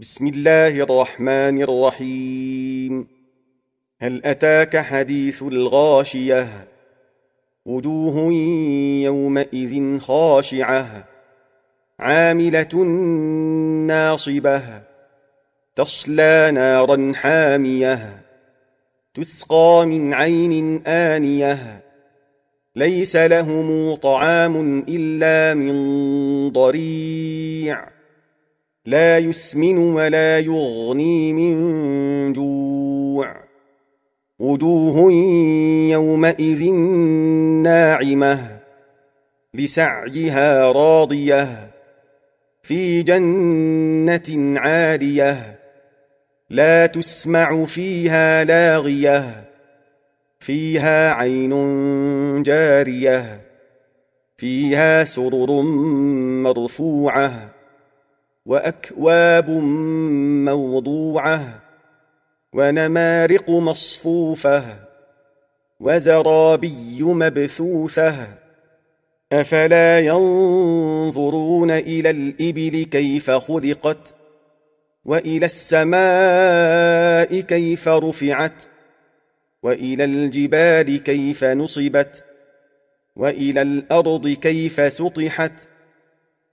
بسم الله الرحمن الرحيم هل أتاك حديث الغاشية وجوه يومئذ خاشعة عاملة ناصبة تصلى نارا حامية تسقى من عين آنية ليس لهم طعام إلا من ضريع لا يسمن ولا يغني من جوع وجوه يومئذ ناعمه لسعيها راضيه في جنه عاليه لا تسمع فيها لاغيه فيها عين جاريه فيها سرر مرفوعه واكواب موضوعه ونمارق مصفوفه وزرابي مبثوثه افلا ينظرون الى الابل كيف خلقت والى السماء كيف رفعت والى الجبال كيف نصبت والى الارض كيف سطحت